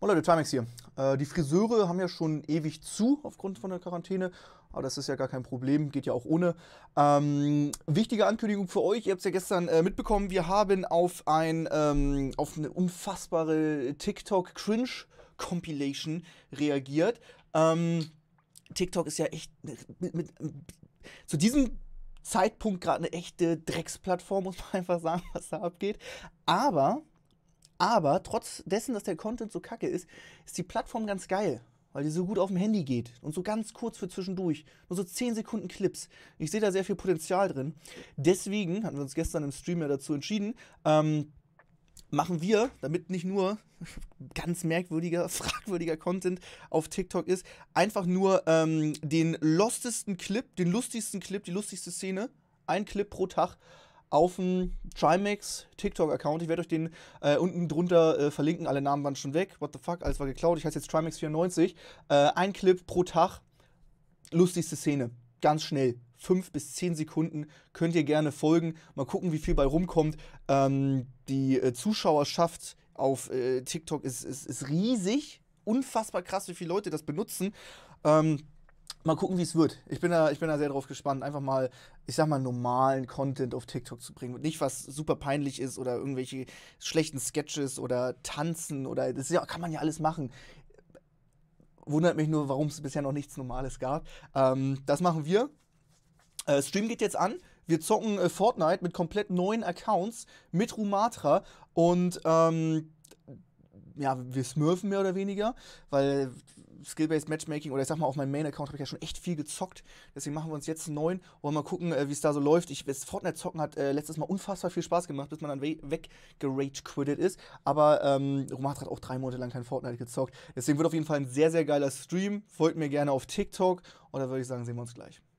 Moin Leute, Timex hier. Äh, die Friseure haben ja schon ewig zu aufgrund von der Quarantäne, aber das ist ja gar kein Problem, geht ja auch ohne. Ähm, wichtige Ankündigung für euch, ihr habt es ja gestern äh, mitbekommen, wir haben auf, ein, ähm, auf eine unfassbare TikTok-Cringe-Compilation reagiert. Ähm, TikTok ist ja echt mit, mit, zu diesem Zeitpunkt gerade eine echte Drecksplattform, muss man einfach sagen, was da abgeht. Aber aber trotz dessen, dass der Content so kacke ist, ist die Plattform ganz geil, weil die so gut auf dem Handy geht und so ganz kurz für zwischendurch. Nur so 10 Sekunden Clips. Ich sehe da sehr viel Potenzial drin. Deswegen hatten wir uns gestern im Stream ja dazu entschieden, ähm, machen wir, damit nicht nur ganz merkwürdiger, fragwürdiger Content auf TikTok ist, einfach nur ähm, den lostesten Clip, den lustigsten Clip, die lustigste Szene, ein Clip pro Tag auf dem Trimax TikTok-Account. Ich werde euch den äh, unten drunter äh, verlinken. Alle Namen waren schon weg. What the fuck? Alles war geklaut. Ich heiße jetzt Trimax94. Äh, ein Clip pro Tag. Lustigste Szene. Ganz schnell. Fünf bis zehn Sekunden. Könnt ihr gerne folgen. Mal gucken, wie viel bei rumkommt. Ähm, die äh, Zuschauerschaft auf äh, TikTok ist, ist, ist riesig. Unfassbar krass, wie viele Leute das benutzen. Ähm, mal gucken, wie es wird. Ich bin, da, ich bin da sehr drauf gespannt, einfach mal, ich sag mal, normalen Content auf TikTok zu bringen. nicht, was super peinlich ist oder irgendwelche schlechten Sketches oder Tanzen oder das ja, kann man ja alles machen. Wundert mich nur, warum es bisher noch nichts Normales gab. Ähm, das machen wir. Äh, Stream geht jetzt an. Wir zocken äh, Fortnite mit komplett neuen Accounts, mit Rumatra und ähm, ja, wir smurfen mehr oder weniger, weil Skill-Based Matchmaking oder ich sag mal auf meinem Main-Account habe ich ja schon echt viel gezockt. Deswegen machen wir uns jetzt einen neuen. Wollen mal gucken, äh, wie es da so läuft. Ich, das Fortnite-Zocken hat äh, letztes Mal unfassbar viel Spaß gemacht, bis man dann we weggerage-quittet ist. Aber ähm, Romat hat auch drei Monate lang kein Fortnite gezockt. Deswegen wird auf jeden Fall ein sehr, sehr geiler Stream. Folgt mir gerne auf TikTok. Und dann würde ich sagen, sehen wir uns gleich.